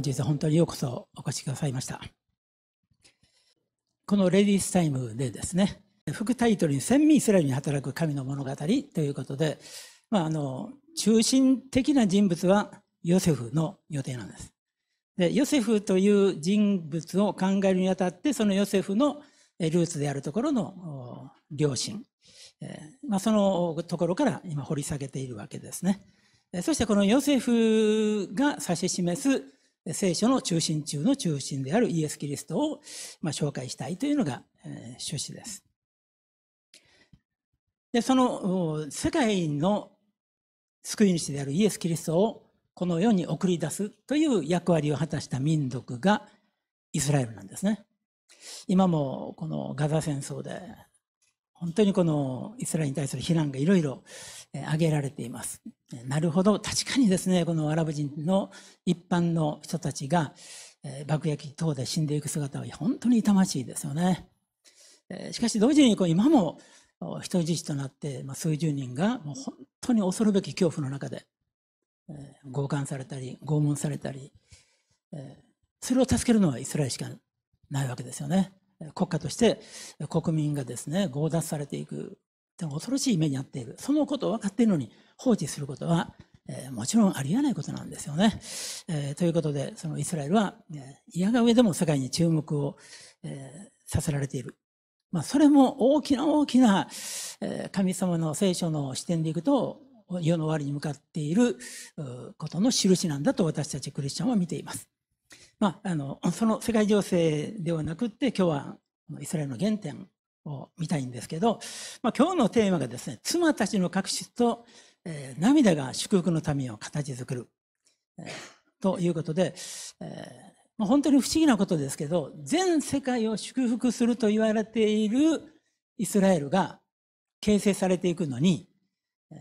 本日は本当にようこそお越しくださいました。このレディースタイムでですね、副タイトルに「千民イスラエルに働く神の物語」ということで、まあ、あの中心的な人物はヨセフの予定なんです。でヨセフという人物を考えるにあたってそのヨセフのルーツであるところの両親、えまあ、そのところから今掘り下げているわけですね。そしてこのヨセフが指し示す聖書の中心中の中心であるイエス・キリストを、ま紹介したいというのが、え趣旨です。で、その世界の救い主であるイエス・キリストをこの世に送り出すという役割を果たした民族がイスラエルなんですね。今もこのガザ戦争で本当にこのイスラエルに対する非難がいろいろ挙げられています。なるほど、確かにですね、このアラブ人の一般の人たちが爆撃等で死んでいく姿は本当に痛ましいですよね。しかし同時に今も人質となって数十人が本当に恐るべき恐怖の中で強姦されたり拷問されたりそれを助けるのはイスラエルしかないわけですよね。国家として国民がですね、強奪されていく、恐ろしい目に遭っている。そのことを分かっているのに放置することは、えー、もちろんありえないことなんですよね。えー、ということで、そのイスラエルは、嫌が上でも世界に注目を、えさせられている。まあ、それも大きな大きな、え神様の聖書の視点でいくと、世の終わりに向かっていることの印なんだと私たちクリスチャンは見ています。まあ、あのその世界情勢ではなくって今日はイスラエルの原点を見たいんですけど、まあ、今日のテーマがですね「妻たちの確執と、えー、涙が祝福の民を形作る」えー、ということで、えーまあ、本当に不思議なことですけど全世界を祝福すると言われているイスラエルが形成されていくのに、えー、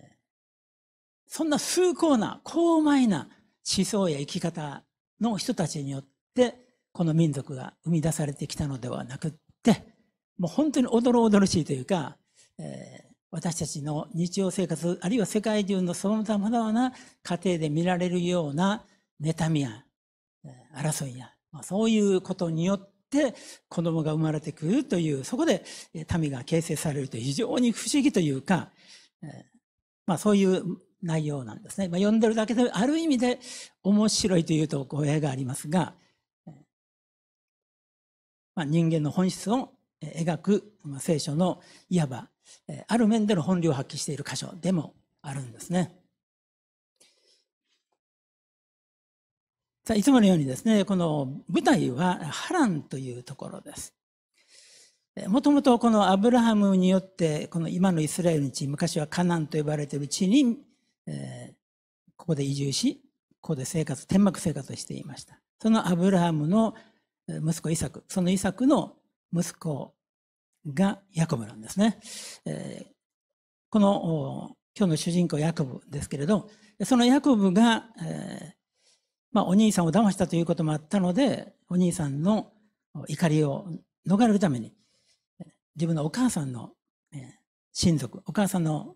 そんな崇高な高邁な思想や生き方の人たちによってこの民族が生み出されてきたのではなくってもう本当におどろおどろしいというか、えー、私たちの日常生活あるいは世界中のそのさまざまな家庭で見られるような妬みや争いや、まあ、そういうことによって子供が生まれてくるというそこで民が形成されるという非常に不思議というか、えー、まあ、そういう内容なんですね。まあ、読んでるだけである意味で面白いというと語弊がありますが、まあ、人間の本質を描く、まあ、聖書のいわばある面での本領を発揮している箇所でもあるんですね。さあいつものようにですねこの舞台はハランというところです。もともとこのアブラハムによってこの今のイスラエルの地昔はカナンと呼ばれている地に、えー、ここで移住しここで生活天幕生活をしていましたそのアブラハムの息子イサク、そのイサクの息子がヤコブなんですね。えー、この今日の主人公ヤコブですけれど、そのヤコブが、えー、まあ、お兄さんを騙したということもあったので、お兄さんの怒りを逃れるために、自分のお母さんの、え親族、お母さんの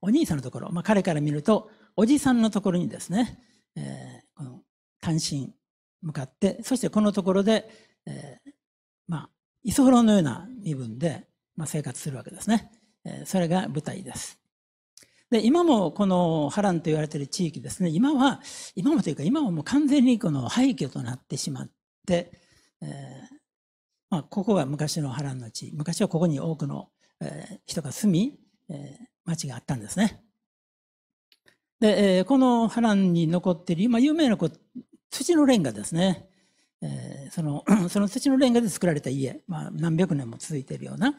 お兄さんのところ、まあ、彼から見ると、おじさんのところにですね、えー、この単身向かってそしてこのところで、えー、まあ磯幌のような身分で、まあ、生活するわけですね、えー、それが舞台ですで今もこの波乱と言われている地域ですね今は今もというか今はもう完全にこの廃墟となってしまって、えーまあ、ここが昔の波乱の地昔はここに多くの、えー、人が住み、えー、町があったんですねで、えー、この波乱に残っている、まあ、有名な土のレンガですね。えー、その その土のレンガで作られた家、まあ、何百年も続いているような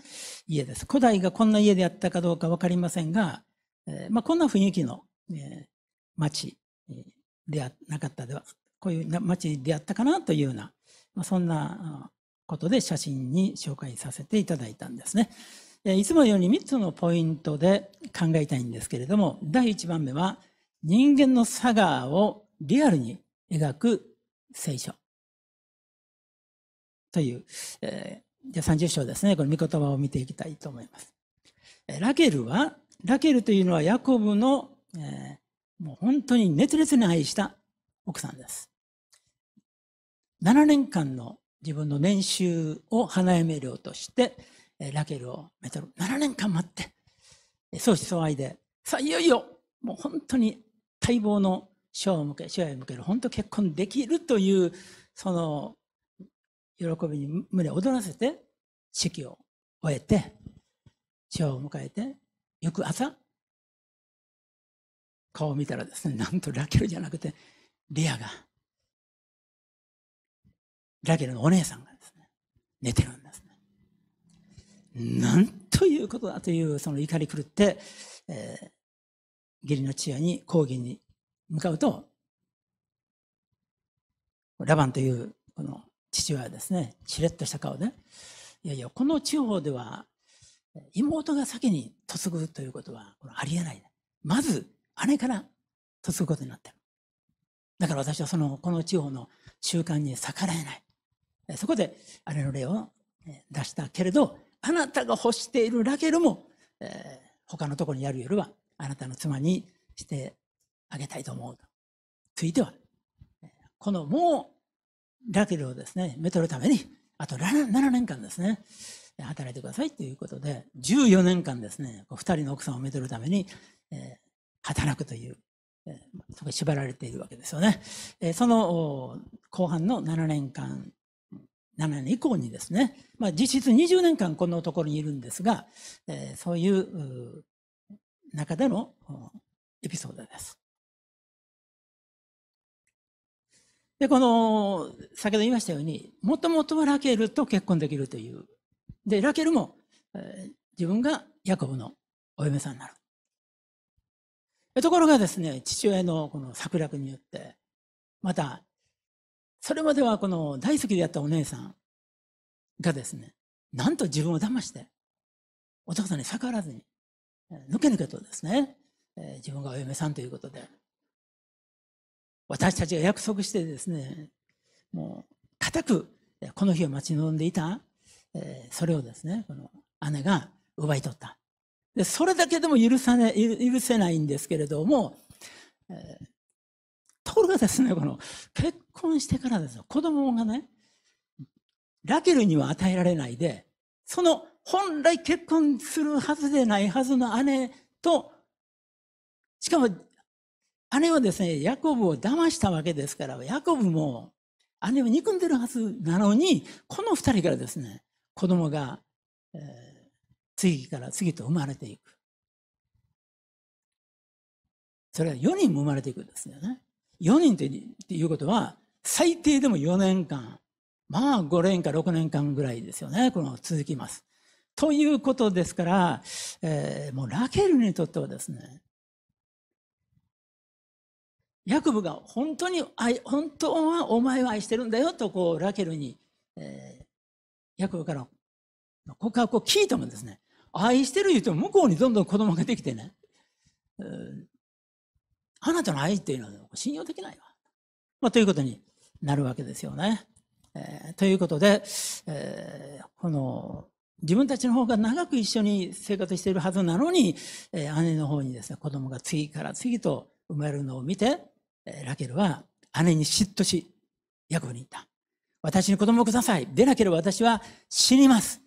家です。古代がこんな家であったかどうか分かりませんが、えーまあ、こんな雰囲気の、えー、町ではなかったでは、こういう町であったかなというような、まあ、そんなことで写真に紹介させていただいたんですね。えー、いつものように3つのポイントで考えたいんですけれども、第1番目は、人間の差がをリアルに描く聖書。という、えー、じゃあ30章ですね、この御言葉を見ていきたいと思います。ラケルは、ラケルというのはヤコブの、えー、もう本当に熱烈に愛した奥さんです。7年間の自分の年収を花嫁料として、ラケルをめとる。7年間待って、相思相愛で、さあ、いよいよ、もう本当に待望の主を向け、主へ向ける、本当結婚できるという、その、喜びに胸を躍らせて、式を終えて、主を迎えて、翌朝、顔を見たらですね、なんとラケルじゃなくて、リアが、ラケルのお姉さんがですね、寝てるんですね。なんということだという、その怒り狂って、えー、義理の父親に抗議に向かうと、ラバンというこの父親はですね、しれっとした顔で、いやいや、この地方では妹が先に嫁ぐということはありえない。まず姉から嫁ぐことになってる。だから私はその、この地方の習慣に逆らえない。そこで姉の例を出したけれど、あなたが欲しているラケルも、えー、他のところにやるよりは、あなたの妻にしてあげたいと思うと。ついては、このもう、ラケルをですね、めトるために、あと 7, 年間ですね、働いてくださいということで、14年間ですね、2人の奥さんをめとるために、えー、働くという、えー、そこに縛られているわけですよね。えー、その後半の7年間、7年以降にですね、まあ、実質20年間このところにいるんですが、えー、そういう中でのエピソードです。で、この、先ほど言いましたように、もともとはラケルと結婚できるという。で、ラケルも、えー、自分がヤコブのお嫁さんになる。ところがですね、父親のこの策略によって、また、それまではこの大好きでやったお姉さんがですね、なんと自分を騙して、お父さんに逆らわずに、抜け抜けとですね、自分がお嫁さんということで、私たちが約束してですね、もう、固く、この日を待ち望んでいた、えー、それをですね、この姉が奪い取った。で、それだけでも許さね、許せないんですけれども、えー、ところがですね、この、結婚してからですよ、子供がね、ラケルには与えられないで、その本来結婚するはずでないはずの姉と、しかもあれはですね、ヤコブを騙したわけですから、ヤコブも姉を憎んでるはずなのに、この二人からですね、子供が、えー、次から次と生まれていく。それは4人も生まれていくんですよね。4人っていうことは、最低でも4年間、まあ5年か6年間ぐらいですよね、この続きます。ということですから、えー、もうラケルにとってはですね、ヤコブが本当に愛、本当はお前を愛してるんだよと、こう、ラケルに、えー、ヤコブから告白を聞いてもですね、愛してる言うても向こうにどんどん子供ができてね、あなたの愛っていうのは信用できないわ。まあ、ということになるわけですよね。えー、ということで、えー、この自分たちの方が長く一緒に生活しているはずなのに、えー、姉の方にですね子供が次から次と生まれるのを見て、ラケルは姉に嫉妬し、ヤコブに言った。私に子供をください。出なければ私は死にます。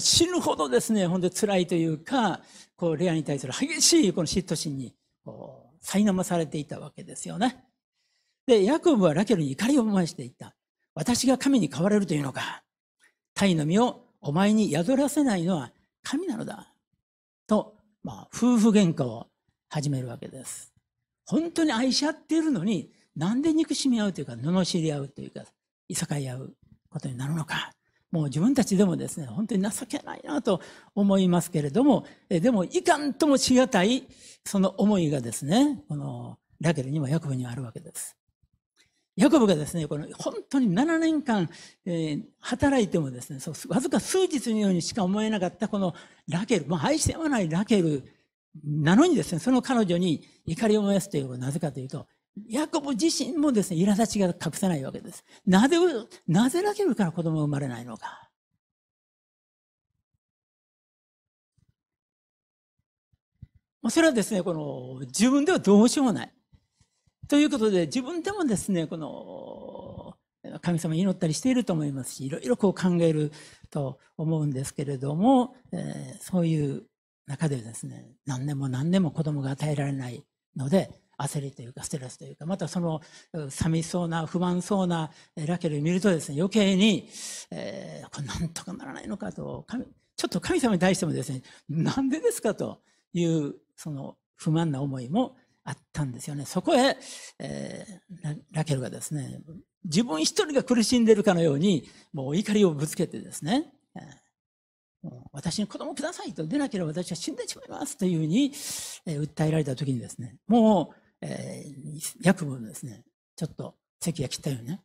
死ぬほどですね、本当に辛いというか、こう、レアに対する激しいこの嫉妬心に、こう、苛まされていたわけですよね。で、ヤコブはラケルに怒りを燃していった。私が神に変われるというのか。タイの身をお前に宿らせないのは神なのだ。と、まあ、夫婦喧嘩を始めるわけです。本当に愛し合っているのに、なんで憎しみ合うというか、罵り合うというか、いさかい合うことになるのか。もう自分たちでもですね、本当に情けないなと思いますけれども、でもいかんともしがたい、その思いがですね、このラケルにもヤコブにはあるわけです。ヤコブがですね、この本当に7年間、えー、働いてもですね、そうわずか数日のようにしか思えなかったこのラケル、まあ、愛してはないラケルなのにですね、その彼女に怒りを燃やすというのはなぜかというと、ヤコブ自身もですね、苛立ちが隠せないわけです。なぜ、なぜ泣けるから子供が生まれないのか。それはですね、この自分ではどうしようもない。ということで、自分でもですね、この神様に祈ったりしていると思いますし、いろいろこう考えると思うんですけれども、えー、そういう中でですね何年も何年も子供が与えられないので焦りというかストレスというかまたその寂しそうな不満そうなラケルを見るとですね余計に、えー、これなんとかならないのかとちょっと神様に対してもですねなんでですかというその不満な思いもあったんですよねそこへ、えー、ラケルがですね自分一人が苦しんでるかのようにもう怒りをぶつけてですね、えー私に子供くださいと出なければ私は死んでしまいますというふうに、え訴えられた時にですね、もう、えー、ヤクですね、ちょっと席が切ったようにね、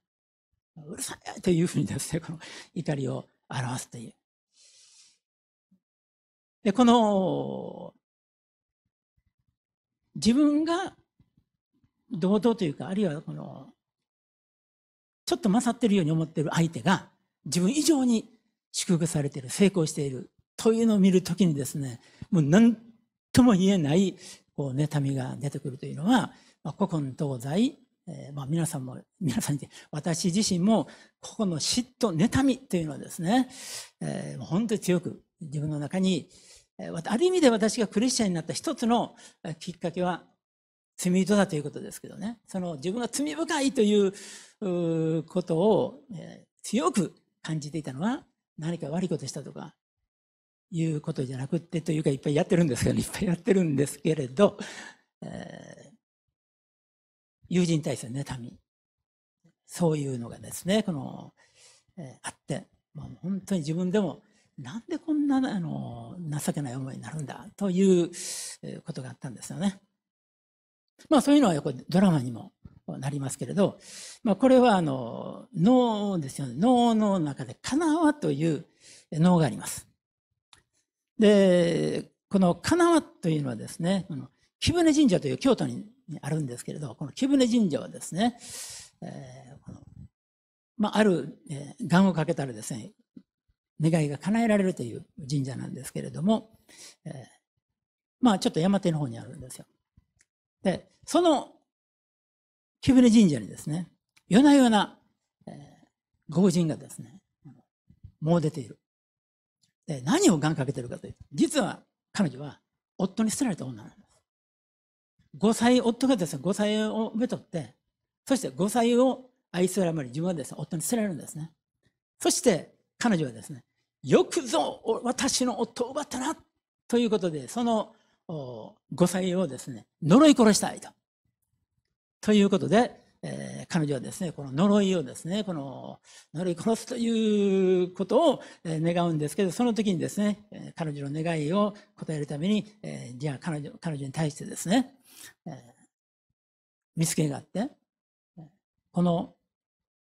うるさいというふうにですね、この怒りを表すという。で、この、自分が堂々というか、あるいはこの、ちょっと勝ってるように思ってる相手が、自分以上に祝福されている、成功しているというのを見るときにですね、もう何とも言えない、こう、妬みが出てくるというのは、まあ、古今東西、えー、まあ皆さんも、皆さんに、私自身も、ここの嫉妬、妬みというのはですね、えー、本当に強く自分の中に、ある意味で私がクリスチャンになった一つのきっかけは、罪人だということですけどね、その自分が罪深いということを、えー、強く感じていたのは、何か悪いことしたとかいうことじゃなくってというかいっぱいやってるんですけど、ね、いっぱいやってるんですけれど、えー、友人対する妬みそういうのがですねこの、えー、あって、まあ、本当に自分でもなんでこんなあの情けない思いになるんだということがあったんですよね。まあそういうのはやっぱりドラマにもなりますけれど、まあ、これはあの脳ですよね脳の中でかなわという脳があります。でこのかなわというのはですねこの木舟神社という京都にあるんですけれどこの木舟神社はですね、えー、このまあ、ある、え願をかけたらですね願いが叶えられるという神社なんですけれども、えー、まあちょっと山手の方にあるんですよ。でその貴船神社にですね、夜な夜な、えー、豪人がですね、もう出ている。で、何を願かけてるかというと、実は彼女は夫に捨てられた女なんです。5歳、夫がですね、5歳を受け取って、そして5歳を愛するあまり自分はですね、夫に捨てられるんですね。そして彼女はですね、よくぞ私の夫を奪ったなということで、その5歳をですね、呪い殺したいと。ということで、えー、彼女はですね、この呪いをですね、この呪い殺すということを願うんですけど、その時にですね、彼女の願いを答えるために、えー、じゃあ彼女彼女に対してですね、えー、見つけがあって、この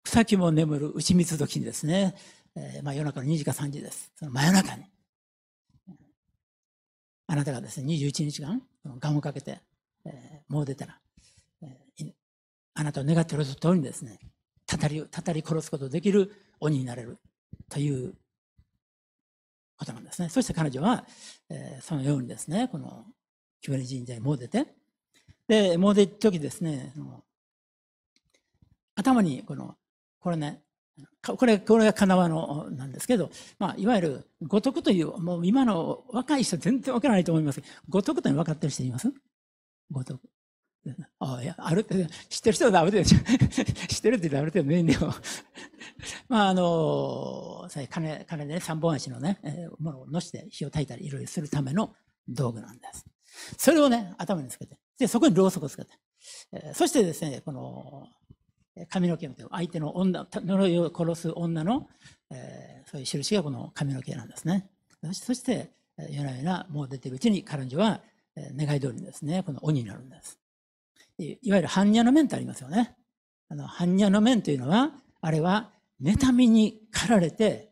草木も眠る打ち水時にですね、えー、まあ、夜中の2時か3時です。その真夜中に。あなたがですね、21日間、ガムをかけて、えー、もう出たら、あなたを願っている通りにですね、たたり、たたり殺すことできる鬼になれるということなんですね。そして彼女は、えー、そのようにですね、このキュベリ神社にもう出て、で、もう出た時ですね、頭にこの、これね、これ、これが金輪のなんですけど、まあ、いわゆる五徳という、もう今の若い人全然わからないと思いますけど、五徳というの分かってる人います五徳。あ あ、いや、あるって、知ってる人はダメですよ。知ってるってダメですよ、メインでも。まあ、あの、金、金でね、三本足のね、えー、ものを乗して火を焚いたりいろいろするための道具なんです。それをね、頭につけて、で、そこにろうそくをつけて、えー、そしてですね、この、髪の毛の相手の女、呪いを殺す女の、えー、そういう印がこの髪の毛なんですね。そして、夜な夜なもう出てるうちに彼女は、え願い通りにですね、この鬼になるんです。いわゆる般若の面ってありますよね。あの、般若の面というのは、あれは、妬みに駆られて、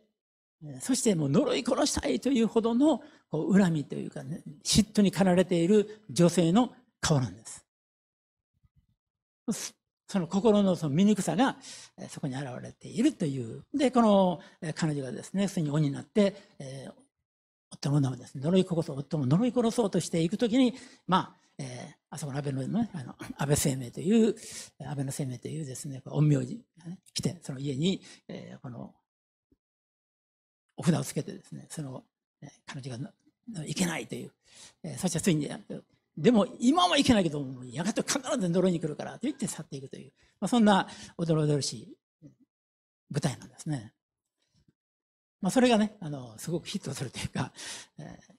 そしてもう呪い殺したいというほどのこう恨みというか、ね、嫉妬に駆られている女性の顔なんです。その心のその醜さがそこに現れているという。で、この彼女がですね、普通に鬼になって、えー、夫のですね、呪い殺そう、夫を呪い殺そうとしていくときに、まあ、えー、あそこの安倍の,、ね、あの安倍生命という、安倍の生命というですね、陰陽師が、ね、来て、その家に、えー、このお札をつけてですね、その、ね、彼女がいけないという、えー、そしてついに、でも今はいけないけどやがて必ず呪いに来るからと言って去っていくという、まあ、そんな驚々しい舞台なんですね。まあ、それがね、あの、すごくヒットするというか、えー、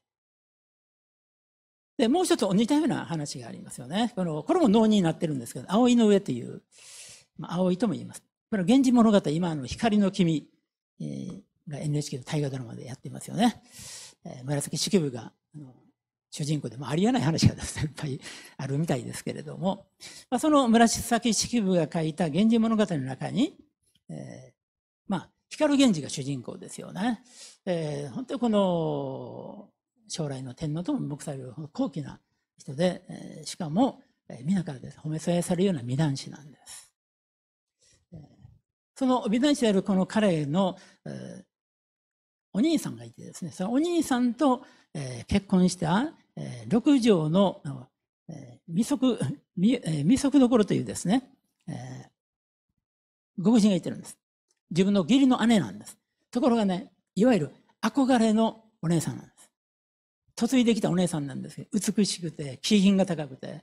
で、もう一つ似たような話がありますよね。このこれも能になってるんですけど、葵の上という、まあ、葵とも言います。この源氏物語、今の光の君、えー、が NHK の大河ドラマでやってますよね。えー、紫式部があの主人公でもありえない話がですね、いっぱい あるみたいですけれども、まあ、その紫式部が書いた源氏物語の中に、えー、まあ、光源氏が主人公ですよね。えー、本当にこの、将来の天皇とも目される高貴な人で、えー、しかも、えー、皆からです褒め添えされるような美男子なんです。えー、その美男子であるこの彼の、えー、お兄さんがいてですね、そのお兄さんと、えー、結婚した、えー、六条の、えー、未足、未,、えー、未足どころというですね、えー、ご婦人がいてるんです。自分の義理の姉なんです。ところがね、いわゆる憧れのお姉さんなんです。嫁いできたお姉さんなんですけど、美しくて、気品が高くて、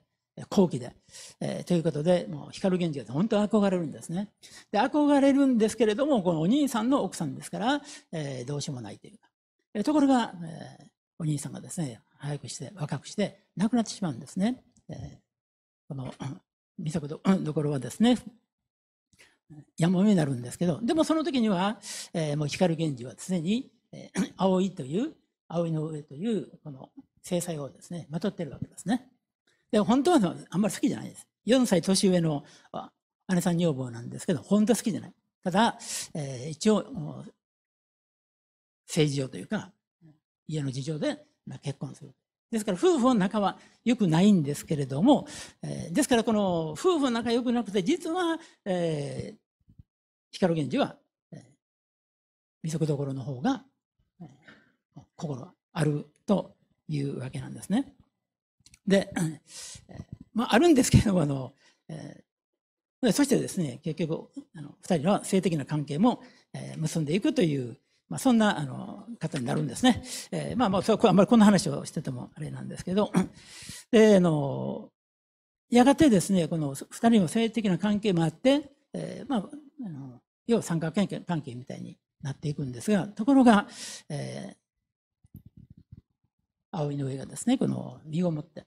高貴で、えー、ということで、もう光源氏が本当に憧れるんですね。で、憧れるんですけれども、このお兄さんの奥さんですから、えー、どうしようもないというか。えー、ところが、えー、お兄さんがですね、早くして、若くして、亡くなってしまうんですね。えー、この、美佐子どどころはですね、やもめになるんですけど、でもその時には、えー、もう光源氏は常に、えー、葵という、葵の上というこの制裁をですね、まとってるわけですね。で、本当はあんまり好きじゃないです。4歳年上の姉さん女房なんですけど、本当好きじゃない。ただ、えー、一応、政治上というか、家の事情で結婚する。ですから夫婦の仲は良くないんですけれども、えー、ですからこの夫婦の仲良くなくて、実は、えー、光源氏は、えー、どころの方が心があるというわけなんですね。で、まあ、あるんですけれども、あの、えー、そしてですね、結局、あの2人の性的な関係も、えー、結んでいくという、まあ、そんなあの方になるんですね。えー、まあまあ、それあんまりこんな話をしててもあれなんですけど、で、あの、やがてですね、この2人の性的な関係もあって、えー、まあ、あの要は三角関係みたいになっていくんですが、ところが、えー、葵の上がですね、この身をもって、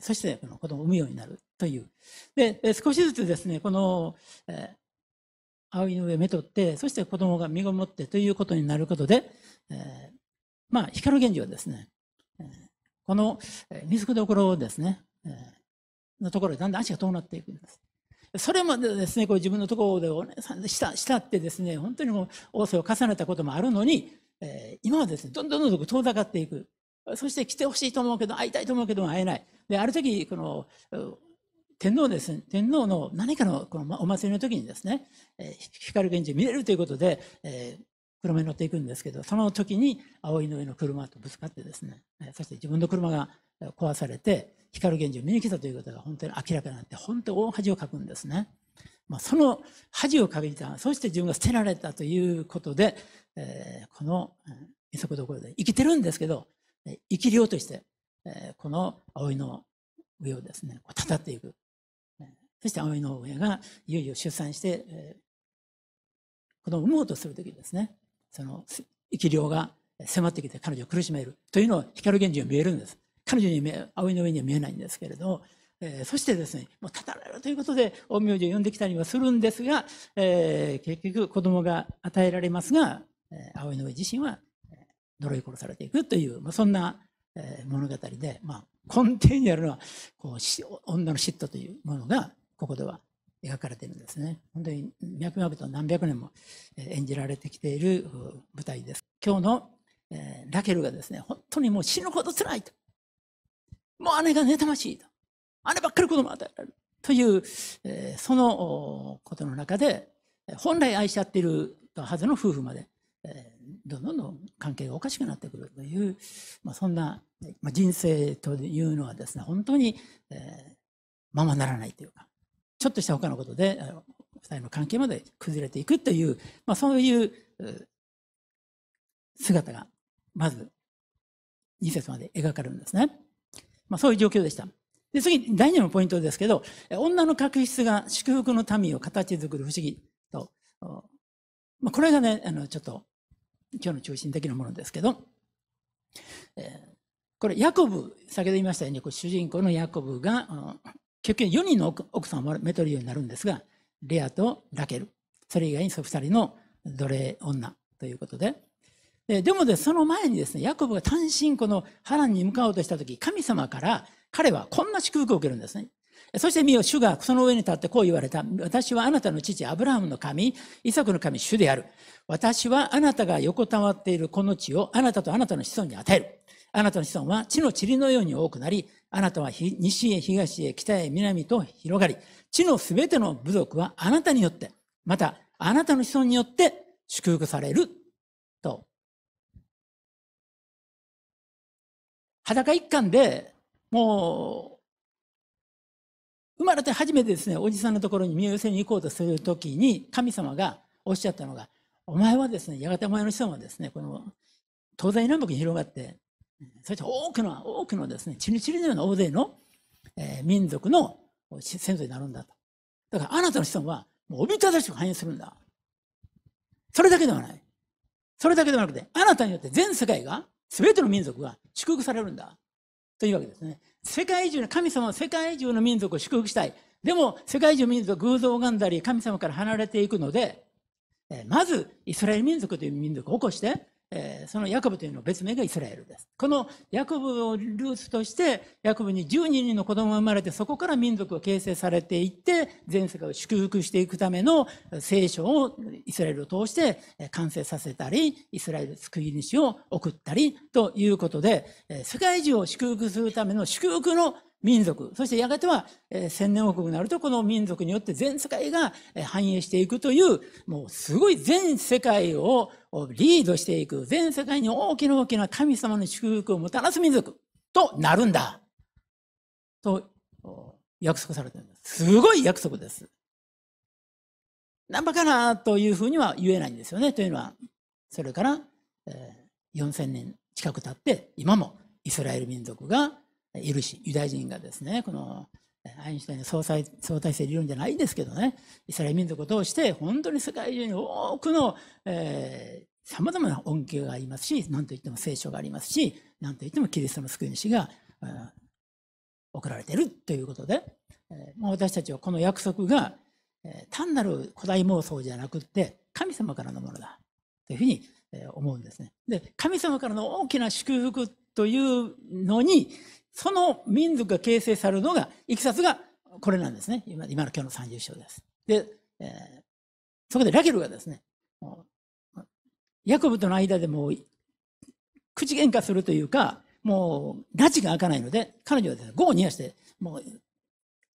そしてこの子供を産むようになるという。で、少しずつですね、この、えー、葵の上目とって、そして子供が身ごもってということになることで、えー、まあ、光源氏はですね、えー、この水くどころをですね、えー、のところでだんだん足が遠なっていくんです。それまでですね、こう自分のところでお姉さんでしたしたってですね、本当にもう大勢を重ねたこともあるのに、えー、今はですね、どんどんどんどん遠ざかっていく。そして来てほしいと思うけど、会いたいと思うけど会えない。で、ある時、この、天皇です、天皇の何かのこのお祭りの時にですね、えー、光源氏見れるということで、えー、車に乗っていくんですけど、その時に葵の上の車とぶつかってですね、そして自分の車が壊されて、光源氏を見に来たということが本当に明らかになって、本当に大恥をかくんですね。まあ、その恥をかいた、そして自分が捨てられたということで、えー、この、うん、見どころで生きてるんですけど、生きうとして、この葵の上をですね、こうたたっていく。そして葵の上がいよいよ出産して、子供を産もうとするときですね、その生き量が迫ってきて彼女を苦しめるというのを光源氏は見えるんです。彼女に葵の上には見えないんですけれど、えー、そしてですね、もうたたられるということで、陰陽師を呼んできたりはするんですが、えー、結局子供が与えられますが、えー、葵の上自身は呪い殺されていくという、まあ、そんな、えー、物語で、まあ、根底にあるのはこうし女の嫉妬というものがここでは描かれているんですね。本当に脈々と何百年も演じられてきている舞台です。今日の、えー、ラケルがですね、本当にもう死ぬほど辛いと。もう姉が妬ましいと。姉ばっかり子供を与えられる。という、えー、そのことの中で、本来愛し合っているはずの夫婦までどんどんどん関係がおかしくなってくるという、まあ、そんな、まあ、人生というのはですね本当に、えー、ままならないというかちょっとした他のことで2人の関係まで崩れていくという、まあ、そういう姿がまず2節まで描かれるんですね、まあ、そういう状況でしたで次第2のポイントですけど女の確執が祝福の民を形作る不思議と、まあ、これがねあのちょっと今日の中心的なものですけど、えこれヤコブ先ほど言いましたようにこう主人公のヤコブが、結局4人の奥さんをめとるようになるんですがレアとラケルそれ以外にそ2人の奴隷女ということでででもでその前にですねヤコブが単身この波乱に向かおうとした時神様から彼はこんな祝福を受けるんですねそして見よ、主がその上に立ってこう言われた。私はあなたの父、アブラハムの神、イサクの神、主である。私はあなたが横たわっているこの地をあなたとあなたの子孫に与える。あなたの子孫は地の塵のように多くなり、あなたは西へ東へ北へ南と広がり、地のすべての部族はあなたによって、またあなたの子孫によって祝福される。と。裸一貫でもう生まれて初めてですね、おじさんのところに身を寄せに行こうとするときに、神様がおっしゃったのが、お前はですね、やがてお前の子孫はですね、この東西南北に広がって、そして多くの、多くのですね、チリチリのような大勢の、えー、民族の先祖になるんだと。だからあなたの子孫は、もうおびただしく繁栄するんだ。それだけではない。それだけではなくて、あなたによって全世界が、すべての民族が祝福されるんだ。というわけですね。世界中の、神様は世界中の民族を祝福したい。でも、世界中の民族は偶像を拝んだり、神様から離れていくので、まず、イスラエル民族という民族を起こして、えー、そのヤコブというの別名がイスラエルです。このヤコブをルーツとして、ヤコブに1 2人の子供が生まれて、そこから民族が形成されていって、全世界を祝福していくための聖書をイスラエルを通して完成させたり、イスラエル救い主を送ったりということで、世界中を祝福するための祝福の民族、そしてやがては、えー、千年王国になると、この民族によって全世界が、え繁栄していくという、もうすごい全世界をリードしていく、全世界に大きな大きな神様の祝福をもたらす民族となるんだ。と、約束されてるんです。すごい約束です。なんばかなというふうには言えないんですよね。というのは、それから、えー、4000年近く経って、今もイスラエル民族がいるし、ユダヤ人がですね、このアインシュタインの相対相対性理論じゃないんですけどね、イスラエル民族を通して、本当に世界中に多くの、えさまざまな恩恵がありますし、何といっても聖書がありますし、何といってもキリストの救い主が、うん、送られているということで、えー、私たちはこの約束が、えー、単なる古代妄想じゃなくって、神様からのものだというふうに、えー、思うんですね。で、神様からの大きな祝福というのに、その民族が形成されるのが、いきさつがこれなんですね。今今の今日の30章です。で、えー、そこでラケルがですね、ヤコブとの間でもう、口喧嘩するというか、もう、拉致が開かないので、彼女はですね、業をして、もう、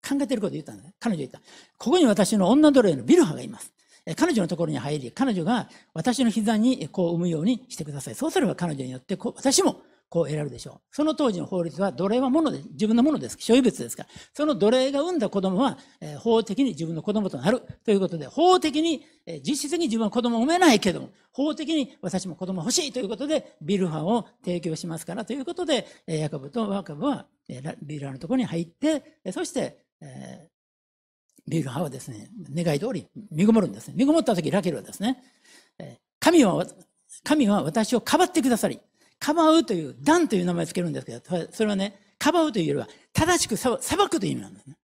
考えてること言ったんだね。彼女は言った。ここに私の女奴隷のビルハがいます。彼女のところに入り、彼女が私の膝にこう産むようにしてください。そうすれば彼女によって、私もこう得られるでしょう。その当時の法律は奴隷はもので、自分のものです。所有物ですから。その奴隷が産んだ子供は、えー、法的に自分の子供となる。ということで、法的に、えー、実質的に自分は子供を産めないけども、法的に私も子供欲しいということで、ビルハを提供しますからということで、えー、ヤカブとワカブは、えー、ビルハのところに入って、そして、えービルハはですね、願い通り、身ごもるんですね。身ごもった時、ラケルはですね、神は、神は私をかばってくださり、かばうという、ンという名前をつけるんですけど、それはね、かばうというよりは、正しく裁くという意味なんですね。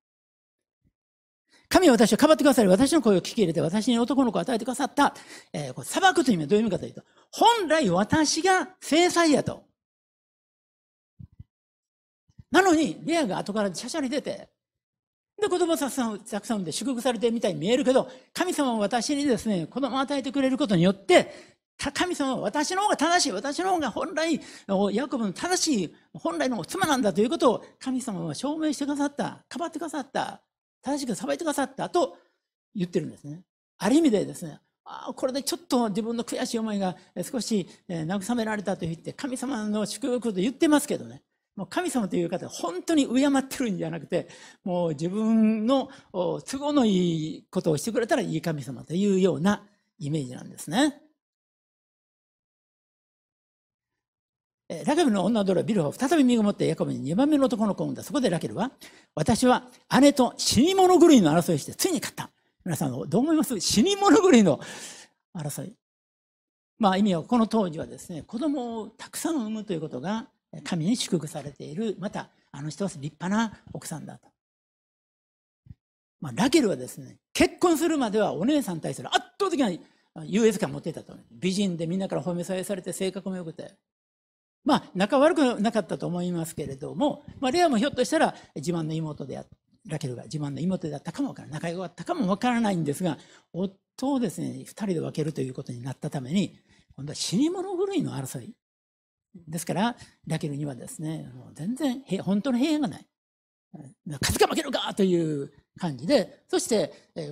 神は私をかばってくださり、私の声を聞き入れて、私に男の子を与えてくださった。えー、これ裁くという意味はどういう意味かというと、本来私が制裁やと。なのに、レアが後からしゃしゃり出て、で、子供をたくさん、たくさんで祝福されてみたいに見えるけど、神様は私にですね、子供を与えてくれることによって、神様は私の方が正しい、私の方が本来、ヤコブの正しい、本来の妻なんだということを神様は証明してくださった、かばってくださった、正しく裁いてくださったと言ってるんですね。ある意味でですね、あこれでちょっと自分の悔しい思いが少し慰められたと言って、神様の祝福と言ってますけどね、もう神様という方、本当に敬ってるんじゃなくて、もう自分の都合のいいことをしてくれたらいい神様というようなイメージなんですね。ラケルの女奴隷ビルホ再び身ごもってヤコブに2番目の男の子を産んだ。そこでラケルは、私は姉と死に物狂いの争いしてついに勝った。皆さんどう思います死に物狂いの争い。まあ意味はこの当時はですね、子供をたくさん産むということが神に祝福されている、またあの人は立派な奥さんだと。まあ、ラケルはですね、結婚するまではお姉さんに対する圧倒的な優越感を持っていたと。美人でみんなから褒めさえされて性格も良くて、まあ、仲悪くなかったと思いますけれども、まあ、レアもひょっとしたら自慢の妹であラケルが自慢の妹だったかもからない仲良かったかもわからないんですが夫をですね2人で分けるということになったために今度は死に物狂いの争いですからラケルにはですねもう全然本当の平安がない勝つか負けるかという感じでそして、え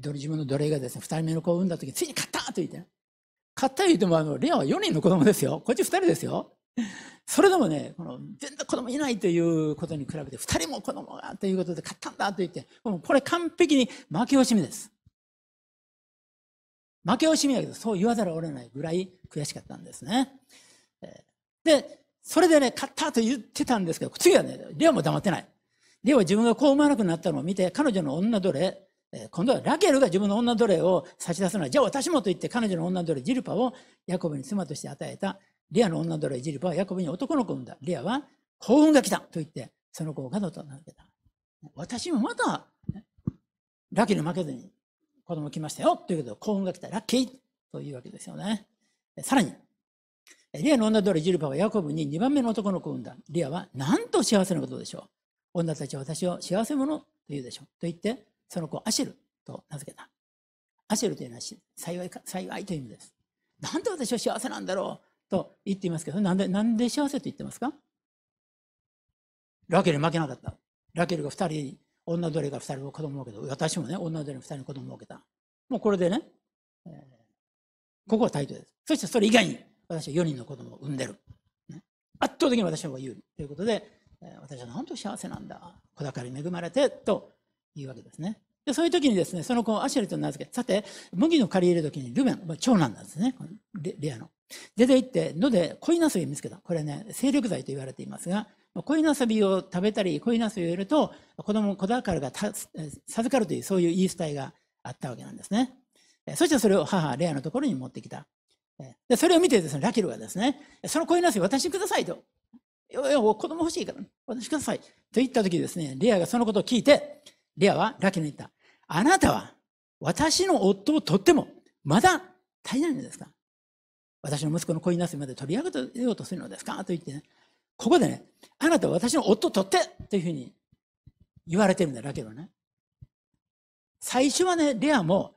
ー、自分の奴隷がですね2人目の子を産んだ時ついに勝ったと言って、勝った言うてもあのレアは4人の子供ですよこっち2人ですよ それでもね、この全然子供いないということに比べて、2人も子供がということで買ったんだと言って、もうこれ完璧に負け惜しみです。負け惜しみだけど、そう言わざるを得ないぐらい悔しかったんですね。で、それでね、買ったと言ってたんですけど、次はね、レオも黙ってない。レオは自分がこう思わなくなったのを見て、彼女の女奴隷、今度はラケルが自分の女奴隷を差し出すのは、じゃあ私もと言って彼女の女奴隷ジルパをヤコブに妻として与えたリアの女奴らジルパはヤコブに男の子を産んだ。リアは幸運が来たと言って、その子をガドと名付けた。私もまた、ラッキーに負けずに子供来ましたよということで幸運が来た。ラッキーというわけですよね。さらに、リアの女奴らジルパはヤコブに2番目の男の子を産んだ。リアはなんと幸せなことでしょう。女たちは私を幸せ者と言うでしょう。と言って、その子をアシェルと名付けた。アシェルというのは幸いか幸いという意味です。なんで私は幸せなんだろうと言っていますけど、なんで、なんで幸せと言ってますかラケル負けなかった。ラケルが2人、女奴隷が2人子供を受けた。私もね、女奴隷の2人の子供を受けた。もうこれでね、えー、ここはタイトです。そしてそれ以外に、私は4人の子供を産んでる。ね、圧倒的に私の方が有利。ということで、えー、私は本当幸せなんだ。子宝に恵まれて、というわけですね。でそういう時にですね、その子をアシェルと名付け、さて、麦の借り入れ時にルメン、長男なんですね、レレアの。出て行って野でコなすびを見つけた。これね、精力剤と言われていますが、コイナすびを食べたり、コイすスを入れると、子供、子宝が授かるという、そういう言い伝えがあったわけなんですね。そしてそれを母、レアのところに持ってきた。でそれを見てですね、ラキルがですね、そのコイすスビ私くださいと。いやいや、子供欲しいから、私ください。と言った時ですね、レアがそのことを聞いて、レアはラキルに言った。あなたは私の夫を取っても、まだ足りないんですか私の息子の恋なすまで取り上げようとするのですかと言ってね、ここでね、あなたは私の夫を取ってというふうに言われてるんだ、ラケルね。最初はね、レアも、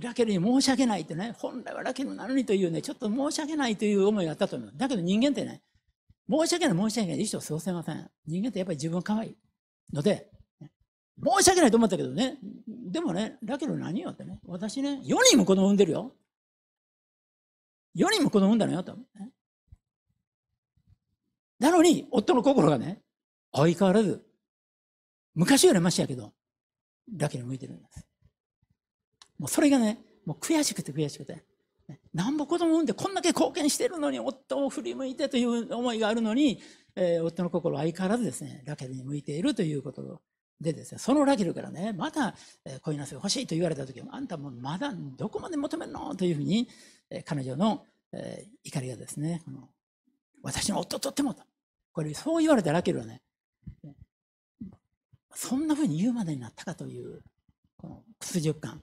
ラケルに申し訳ないってね、本来はラケルなのにというね、ちょっと申し訳ないという思いがあったと思う。だけど人間ってね、申し訳ない、申し訳ない、一生過ごせません。人間ってやっぱり自分可愛いので、申し訳ないと思ったけどね、でもね、ラケル何よってね、私ね、4人も子供産んでるよ。4人も子供産んだのよと、なのに、夫の心がね、相変わらず、昔よりましやけど、だけに向いてるんです。もうそれがね、もう悔しくて悔しくて。なんぼ子供産んでこんだけ貢献してるのに夫を振り向いてという思いがあるのに、えー、夫の心は相変わらずですねラケルに向いているということでですねそのラケルからねまた、え恋なせが欲しいと言われた時あんたもまだどこまで求めるのというふうに、彼女の怒りがですね、私の夫とってもと。これ、そう言われたラケルはね、そんなふうに言うまでになったかという、この屈辱感。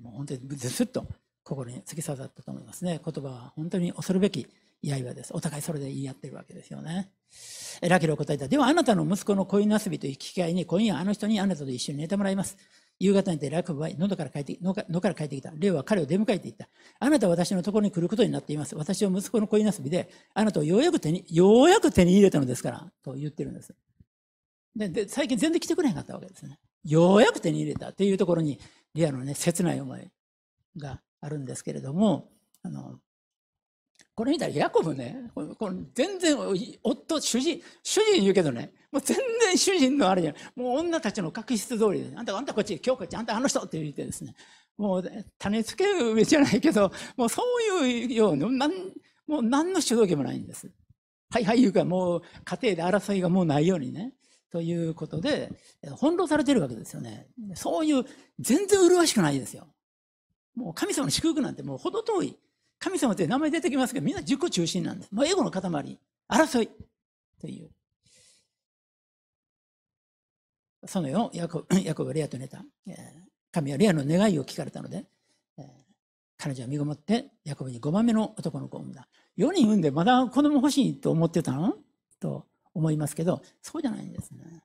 もう本当にずすっと心に突き刺さったと思いますね。言葉は本当に恐るべき刃です。お互いそれで言い合っているわけですよね。ラケルは答えた。ではあなたの息子の恋なすびという機会に今夜あの人にあなたと一緒に寝てもらいます。夕方にってラクブは喉から帰って野から帰ってきた。霊は彼を出迎えていった。あなたは私のところに来ることになっています。私は息子の恋なすびで、あなたをようやく手に、ようやく手に入れたのですから、と言ってるんです。で、で最近全然来てくれなかったわけですね。ようやく手に入れたっていうところに、リアルのね、切ない思いがあるんですけれども、あの、これ見たらヤコブね、これ全然夫、主人、主人言うけどね、もう全然主人のあれじゃない。もう女たちの確執通りで、あんた、あんたこっち、今日こっち、あんたあの人って言ってですね、もう種付け上じゃないけど、もうそういうように、なんもう何の主導権もないんです。はいはい言うか、もう家庭で争いがもうないようにね。ということで、翻弄されてるわけですよね。そういう、全然麗しくないですよ。もう神様の祝福なんてもう程遠い。神様って名前出てきますけど、みんな自己中心なんです。もうエゴの塊、争いという。そのよう、ヤコ ヤコブレアと寝た。神はレアの願いを聞かれたので、彼女は身ごもって、ヤコブに5番目の男の子を産んだ。4人産んで、まだ子供欲しいと思ってたのと思いますけど、そうじゃないんですね。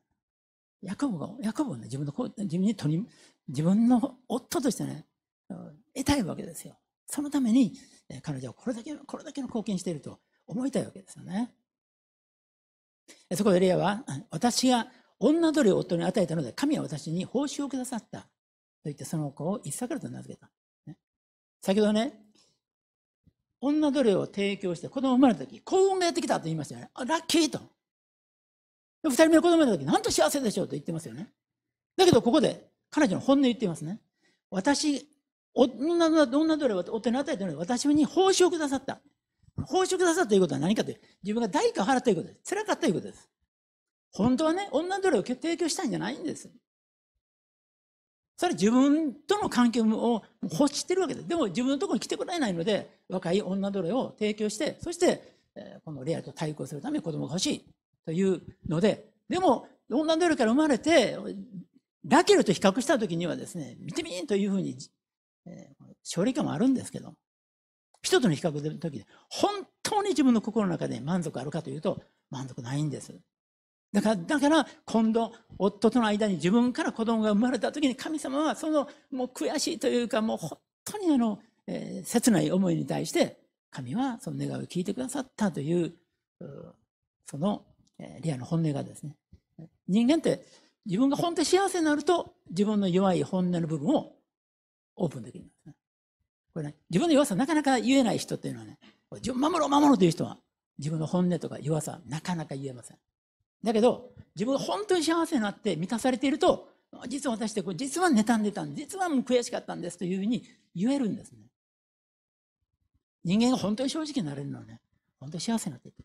ヤコブが、ヤコブをね、自分の、自分に取り、自分の夫としてね、得たいわけですよ。そのために、彼女はこれだけの、これだけの貢献していると思いたいわけですよね。そこでレアは、私が女奴隷を夫に与えたので、神は私に報酬をくださった。と言って、その子をイサカルと名付けた。ね、先ほどね、女奴隷を提供して子供生まれた時、幸運がやってきたと言いましたよね。あ、ラッキーと。二人目の子供の時、なんと幸せでしょうと言ってますよね。だけど、ここで彼女の本音言ってますね。私女の女奴隷はお手の与えてない私に報酬をくださった。報酬くださったということは何かという自分が代価を払ったということです。辛かったということです。本当はね、女奴隷を提供したいんじゃないんです。それは自分との関係を欲してるわけです。でも自分のところに来てくれないので、若い女奴隷を提供して、そして、このレアと対抗するために子供が欲しいというので、でも女奴隷から生まれて、ラケルと比較した時にはですね、見てみんというふうにえ勝利感はあるんですけど、人との比較の時で、本当に自分の心の中で満足あるかというと、満足ないんです。だから、だから今度、夫との間に自分から子供が生まれた時に神様は、その、もう悔しいというか、もう本当にあの、えー、切ない思いに対して、神はその願いを聞いてくださったという、うその、えリアの本音がですね、人間って自分が本当に幸せになると、自分の弱い本音の部分をオープンできるんですね。これね、自分の弱さなかなか言えない人っていうのはね、守ろう守ろうという人は自分の本音とか弱さなかなか言えません。だけど、自分が本当に幸せになって満たされていると、実は私ってこれ実は妬んでたんです、実はもう悔しかったんですというふうに言えるんですね。人間が本当に正直になれるのはね、本当に幸せになっていく。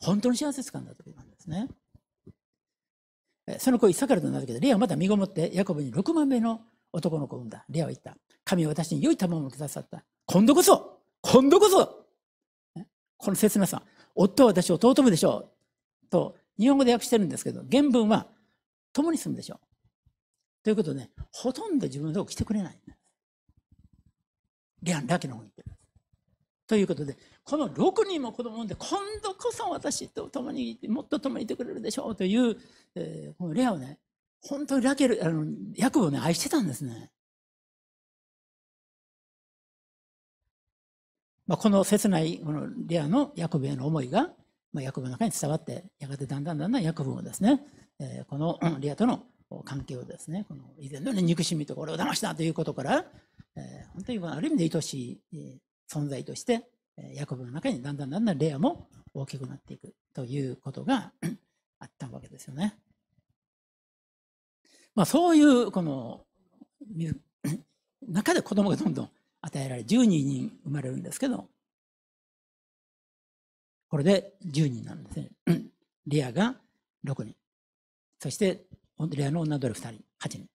本当に幸せつかんだ時なんですね。その子、イサカルと名付けて、レアはまだ身ごもって、ヤコブに6万目の男の子を産んだ。レアは言った。神は私に良い賜物をくださった。今度こそ今度こそこの切なさ。夫は私を尊ぶでしょう。と、日本語で訳してるんですけど、原文は、共に住むでしょう。ということで、ね、ほとんど自分のとこ来てくれない。レアンだけの方に行ってる。ということで、この6人も子供産んで、今度こそ私と共に、もっと共にいてくれるでしょうという、えー、このレアをね、本当にラケル、あの、ヤブをね、愛してたんですね。まあ、この切ない、このレアのヤコブへの思いが、まあ、ヤブの中に伝わって、やがてだんだんだんだんヤコブもですね、えー、このレアとの関係をですね、この以前の、ね、憎しみとこれを騙したということから、えー、本当にある意味で愛しい存在として、ヤコブの中にだんだんだんだんレアも大きくなっていくということがあったわけですよね。まあ、そういうこの 中で子供がどんどん与えられ12人生まれるんですけどこれで10人なんですね。レアが6人そしてレアの女奴隷2人8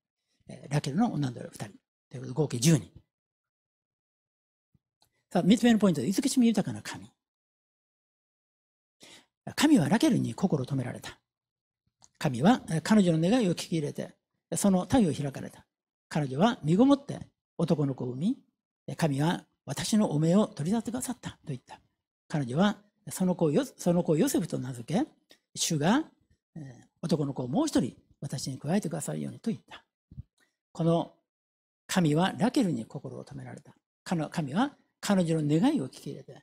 人ラケルの女奴隷2人ということで合計10人。さあ3つ目のポイントで慈しみ豊かな神。神はラケルに心を止められた。神は彼女の願いを聞き入れてその旅を開かれた。彼女は身ごもって男の子を産み、神は私のお名を取り立てくださったと言った。彼女はその子をその子をヨセフと名付け、主が男の子をもう一人私に加えてくださるようにと言った。この神はラケルに心を止められた。神は彼女の願いを聞き入れて、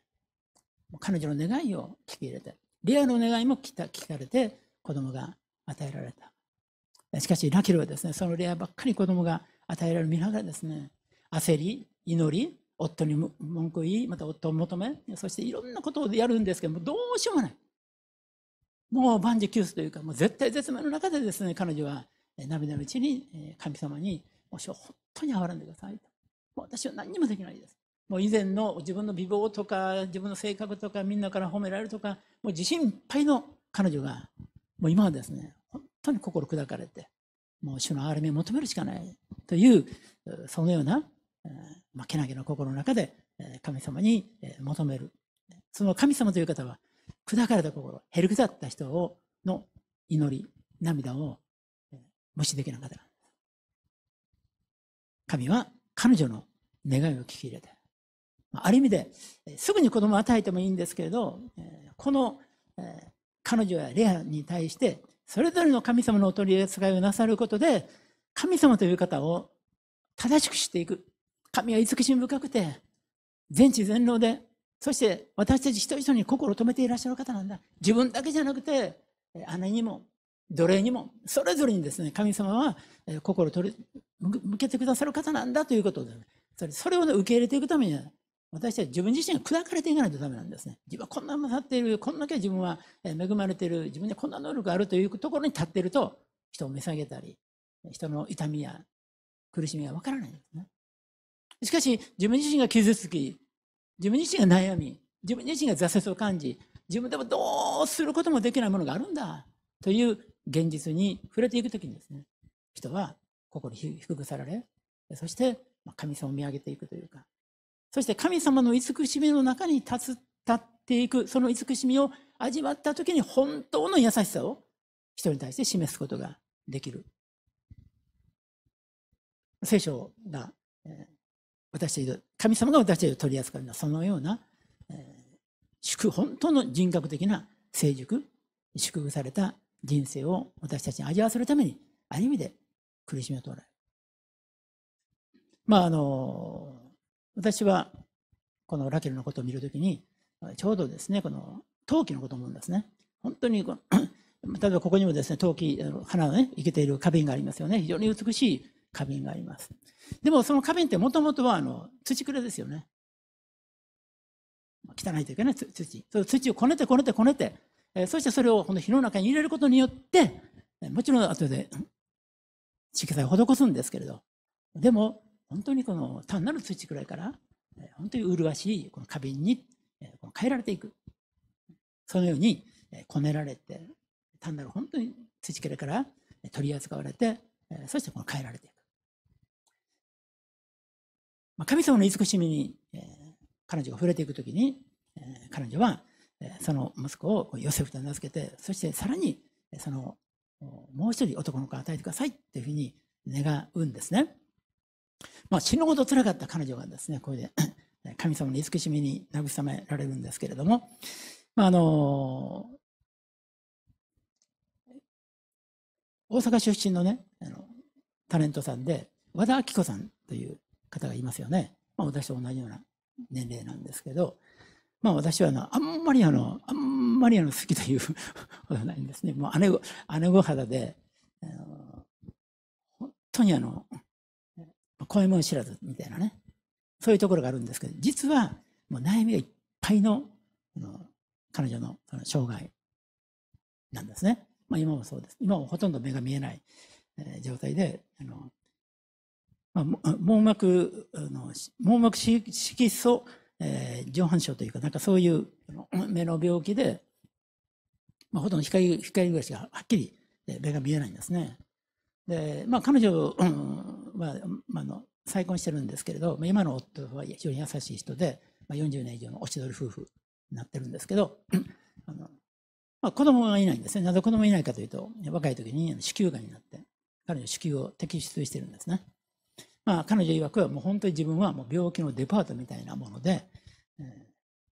彼女の願いを聞き入れて、リアの願いも聞かれて子供が与えられた。しかしラケルはですねその礼拝ばっかり子供が与えられる見ながらですね焦り祈り夫に文句言いまた夫を求めそしていろんなことをやるんですけどもどうしようもないもう万事休すというかもう絶対絶命の中でですね彼女は涙のうちに神様に「もし本当に憐れんでください」と「もう私は何にもできないです」もう以前の自分の美貌とか自分の性格とかみんなから褒められるとかもう自信いっぱいの彼女がもう今はですね当に心砕かれて、もう主の憐れみを求めるしかないという、そのような、まあ、けなげな心の中で神様に求める。その神様という方は、砕かれた心、へりくだった人をの祈り、涙を無視できなかった。神は彼女の願いを聞き入れて、ある意味ですぐに子供を与えてもいいんですけれど、この彼女やレアに対してそれぞれの神様のお取り扱いをなさることで、神様という方を正しくしていく。神は慈しみ深くて、全知全能で、そして私たち一人一人に心を留めていらっしゃる方なんだ。自分だけじゃなくて、姉にも、奴隷にも、それぞれにですね、神様は心を取り向けてくださる方なんだということで、それを、ね、受け入れていくためには、私たち自分自身が砕かれていかないとダメなんですね。自分はこんなに立っている、こんだけ自分は恵まれている、自分でこんな能力があるというところに立っていると、人を目下げたり、人の痛みや苦しみがわからないんですね。しかし、自分自身が傷つき、自分自身が悩み、自分自身が挫折を感じ、自分でもどうすることもできないものがあるんだという現実に触れていくときにですね、人は心低くされ、そして神様を見上げていくというか、そして神様の慈しみの中に立つ立っていく、その慈しみを味わった時に本当の優しさを人に対して示すことができる。聖書が、え私神様が私たちを取り扱うのはそのような、えー、本当の人格的な成熟、祝福された人生を私たちに味わわせるために、ある意味で苦しみを通られる。まあ、あの、私はこのラケルのことを見るときに、ちょうどですね、この陶器のことを思うんですね。本当にこの、例えばここにもですね、陶器、花のね、生けている花瓶がありますよね。非常に美しい花瓶があります。でもその花瓶ってもともとはあの土くれですよね。汚いというかね、土。その土をこねてこねてこねて、えそしてそれをこの火の中に入れることによって、もちろん後で、色彩を施すんですけれど、でも、本当にこの単なる土くらいから、本当に麗しいこの花瓶に変えられていく。そのようにこねられて、単なる本当に土くらいから取り扱われて、そしてこの変えられていく。神様の慈しみに彼女が触れていくときに、彼女はその息子をヨセフと名付けて、そしてさらにそのもう一人男の子を与えてくださいというふうに願うんですね。まあ、死ぬほど辛かった彼女がですね、これで 神様の慈しみに慰められるんですけれども、まあ、あの大阪出身のねあのタレントさんで和田アキ子さんという方がいますよね、まあ、私と同じような年齢なんですけど、まあ、私はあのあんまりあのあんまりあの好きという ことないんですねもう姉姉御肌であの本当にあの声も知らずみたいなね。そういうところがあるんですけど、実はもう悩みがいっぱいの、の彼女のその障害なんですね。まあ、今もそうです。今もほとんど目が見えない、えー、状態で、あのまあ、網膜の、網膜色素、えー、上半症というか、なんかそういう目の病気で、まあ、ほとんど光光暮らしがはっきり目が見えないんですね。で、まあ、彼女、まあの、再婚してるんですけれど、まあ、今の夫は非常に優しい人で、まあ、40年以上のおしどり夫婦になってるんですけど、あのまあ、子供はいないんですね。なぜ子供いないかというと、若い時に子宮がんになって、彼女子宮を摘出してるんですね。まあ、彼女曰くはもう本当に自分はもう病気のデパートみたいなもので、えー、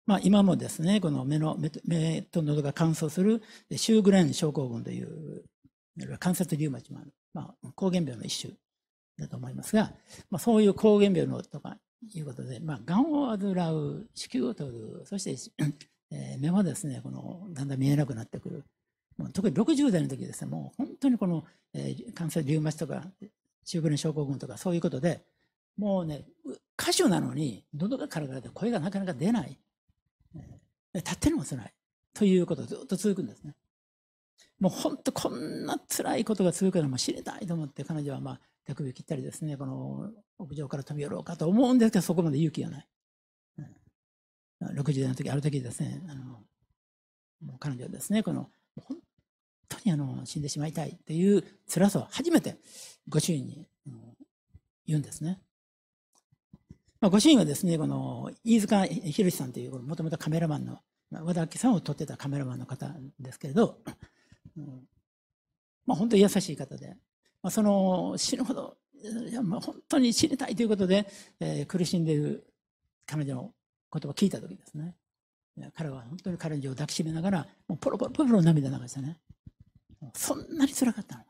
まあ、今もですね、この目の目と喉が乾燥するシューグレン症候群という、関節リウマチもある、まあ、膠原病の一種だと思いますが、まあ、そういう膠原病のとかいうことで、まあ、がんを患う、子宮を取る、そして、えー、目もですねこのだんだん見えなくなってくる、もう特に60代の時ですね、もう本当にこの、えー、関節リウマチとか、中部の症候群とか、そういうことで、もうね、歌手なのに、喉がからからで声がなかなか出ない、えー、立ってるのもつらいということずっと続くんですね。もう本当こんな辛いことが続くのも知りたいと思って彼女はまあ手首切ったりですねこの屋上から飛び降ろうかと思うんですけどそこまで勇気がない、うん、60代の時ある時ですねあのもう彼女はですねこの本当にあの死んでしまいたいっていう辛さを初めてご主人に、うん、言うんですね、まあ、ご主人はですねこの飯塚博さんというもともとカメラマンの和田明さんを撮ってたカメラマンの方ですけれどうん、まあ、本当に優しい方で、まあ、その死ぬほどいやまあ本当に死にたいということで、えー、苦しんでいる彼女の言葉を聞いた時ですね彼は本当に彼女を抱きしめながらもうポロポロポロ涙流してねそんなに辛かったの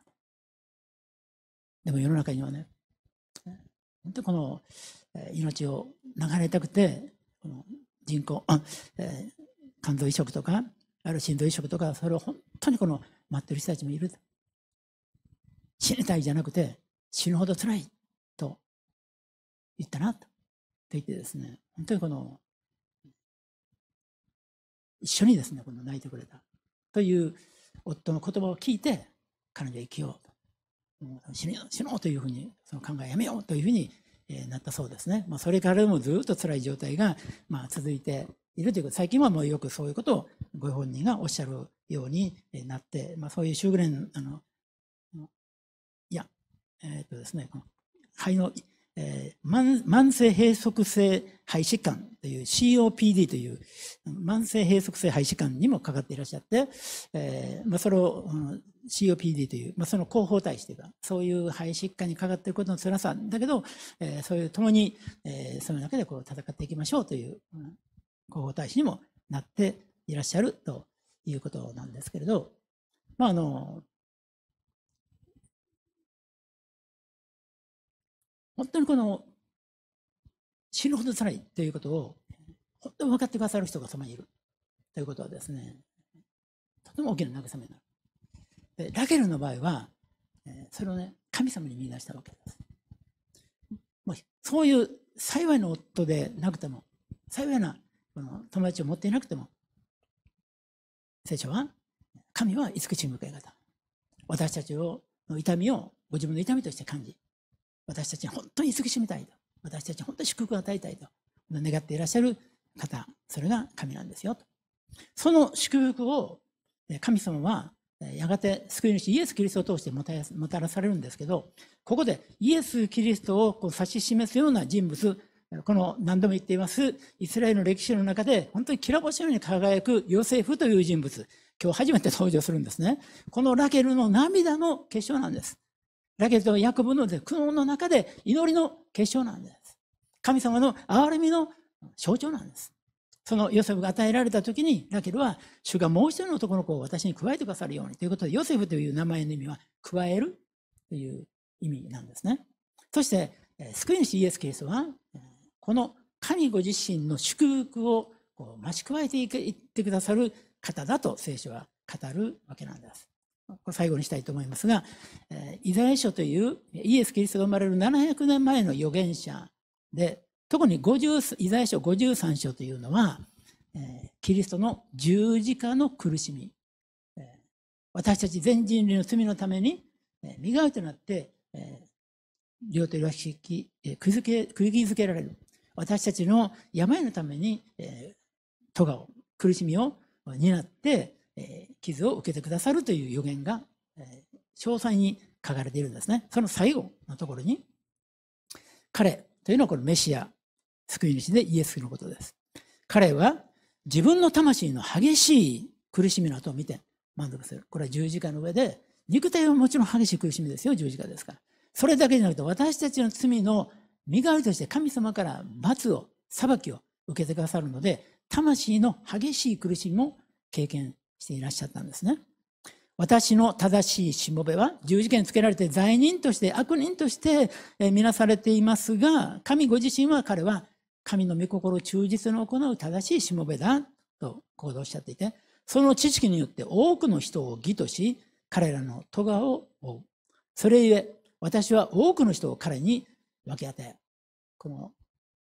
でも世の中にはね本当この命を流れたくてこの人工、えー、肝臓移植とかある心臓移植とかそれを本当にこの待ってる人たちもいる。死にたいじゃなくて、死ぬほど辛いと言ったなと。言ってですね、本当にこの、一緒にですね、この泣いてくれたという夫の言葉を聞いて、彼女は生きようと。死ぬ死のうというふうに、その考えやめようというふうになったそうですね。まあ、それからでもずっと辛い状態が、まあ、続いているということ、最近はもうよくそういうことをご本人がおっしゃるようになって、まあ、そういう修練あのいやえっ、ー、とですねこの肺の、えー、慢慢性閉塞性肺疾患という COPD という慢性閉塞性肺疾患にもかかっていらっしゃって、えーまあ、それを、うん COPD という、まあ、その広報体使というか、そういう肺疾患にかかっていることの辛さ、だけど、えー、そういう共に、えー、その中でこう戦っていきましょうという、広報体使にもなっていらっしゃるということなんですけれど、まあ、あの、本当にこの、死ぬほど辛いということを、本当に分かってくださる人がそばにいるということはですね、とても大きな慰めになる。で、ラケルの場合は、それをね、神様に見出したわけです。もうそういう幸いの夫でなくても、幸いなこの友達を持っていなくても、聖書は、神は慈しむ受け方。私たちを、の痛みをご自分の痛みとして感じ、私たちに本当に慈しみたいと、私たちに本当に祝福を与えたいと、願っていらっしゃる方、それが神なんですよと。その祝福を神様はやがて救い主イエス・キリストを通してもたらされるんですけど、ここでイエス・キリストをこう指し示すような人物この何度も言っていますイスラエルの歴史の中で本当にきら星のように輝くヨセフという人物今日初めて登場するんですねこのラケルの涙の結晶なんですラケルとヤコブの苦悩の中で祈りの結晶なんです神様の憐れみの象徴なんですそのヨセフが与えられた時にラケルは主がもう一人の男の子を私に加えてくださるようにということでヨセフという名前の意味は加えるという意味なんですねそして救い主イエス・キリストはこの神ご自身の祝福をこう増し加えていってくださる方だと聖書は語るわけなんです。最後にしたいと思いますが、えイザヤ書というイエス・キリストが生まれる700年前の預言者で、特に50イザヤ書53章というのは、えキリストの十字架の苦しみ、え私たち全人類の罪のために、え身代わりとなって、え両手を引き、えー、釘付けられる。私たちの病のために、えー、咎を苦しみを担って、えー、傷を受けてくださるという予言が、えー、詳細に書かれているんですねその最後のところに彼というのはこのメシア救い主でイエスのことです彼は自分の魂の激しい苦しみの後を見て満足するこれは十字架の上で肉体はもちろん激しい苦しみですよ十字架ですからそれだけじゃなくて私たちの罪の身代わりとして神様から罰を、裁きを受けてくださるので、魂の激しい苦しみも経験していらっしゃったんですね。私の正しいしもべは十字架につけられて罪人として悪人として見なされていますが、神ご自身は彼は神の御心を忠実に行う正しいしもべだと行動しちゃっていて、その知識によって多くの人を義とし、彼らの咎を負う。それゆえ、私は多くの人を彼に分け与え、この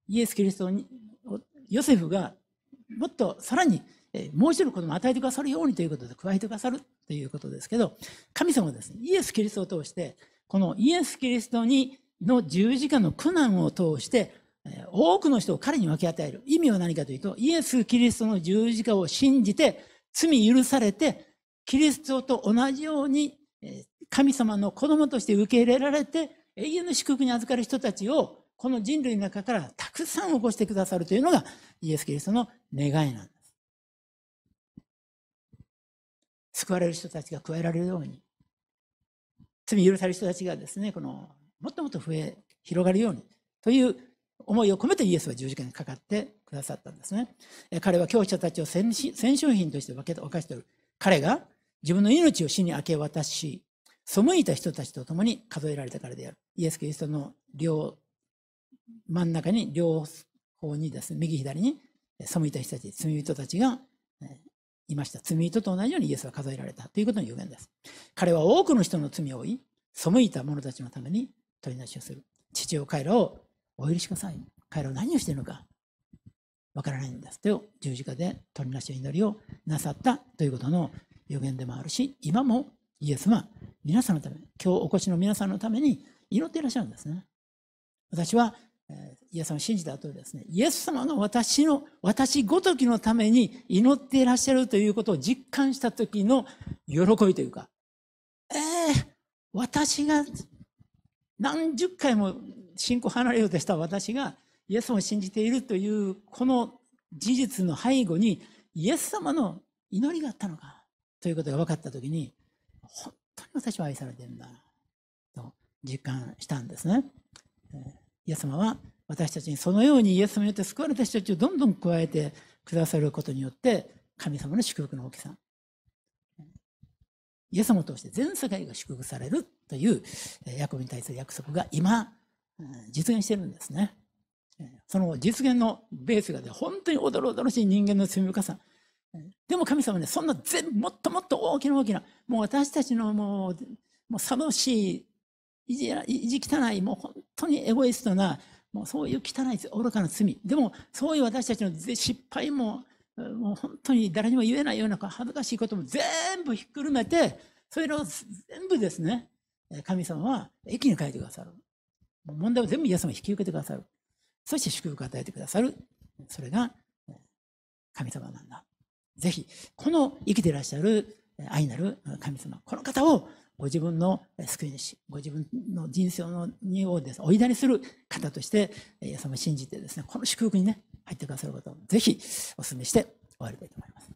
イエス・キリストに、ヨセフがもっとさらに、えもう一人もを与えてくださるようにということで加えてくださるということですけど、神様はですね、イエス・キリストを通して、このイエス・キリストにの十字架の苦難を通して、多くの人を彼に分け与える。意味は何かというと、イエス・キリストの十字架を信じて、罪許されて、キリストと同じように、神様の子供として受け入れられて、永遠の祝福に預かる人たちをこの人類の中からたくさん起こしてくださるというのがイエス・キリストの願いなんです。救われる人たちが加えられるように罪許される人たちがですねこのもっともっと増え広がるようにという思いを込めてイエスは十字架にかかってくださったんですね。彼は教師たちを戦勝品として分け分かしておる。彼が自分の命を死に明け渡し、背いた人たちと共に数えられたからである。イエス・キリストの両、真ん中に両方にですね、右左に背いた人たち、罪人たちがいました。罪人と同じようにイエスは数えられたということの予言です。彼は多くの人の罪を負い、背いた者たちのために取りなしをする。父を彼らをお許しください。彼らは何をしているのかわからないんですと十字架で取りなしの祈りをなさったということの予言でもあるし今もイエスは皆さんのため今日お越しの皆さんのために祈っていらっしゃるんですね。私は、えイエス様を信じた後ですね、イエス様の私の、私ごときのために祈っていらっしゃるということを実感した時の喜びというか、ええー、私が何十回も信仰離れようとした私がイエス様を信じているというこの事実の背後にイエス様の祈りがあったのかということが分かった時に本当に私は愛されてるんだ実感したんですね。イエス様は私たちにそのようにイエス様によって救われた人たちをどんどん加えてくださることによって神様の祝福の大きさイエス様を通して全世界が祝福されるというヤコブに対する約束が今実現してるんですね。その実現のベースがで本当に驚々しい人間の罪深さでも神様ねそんな全もっともっと大きな大きなもう私たちのもうもうさしい意地意地汚い、もう本当にエゴイストな、もうそういう汚い愚かな罪。でも、そういう私たちの失敗も、もう本当に誰にも言えないような恥ずかしいことも全部ひっくるめて、それを全部ですね、神様は駅に帰ってくださる。問題を全部イエス様引き受けてくださる。そして祝福を与えてくださる。それが神様なんだ。ぜひ、この生きていらっしゃる愛なる神様、この方をご自分の救い主、ご自分の人生のにをです、ね、お祈りする方として、イエス様を信じてですね、この祝福にね、入ってくださることをぜひお勧めして終わりたいと思います。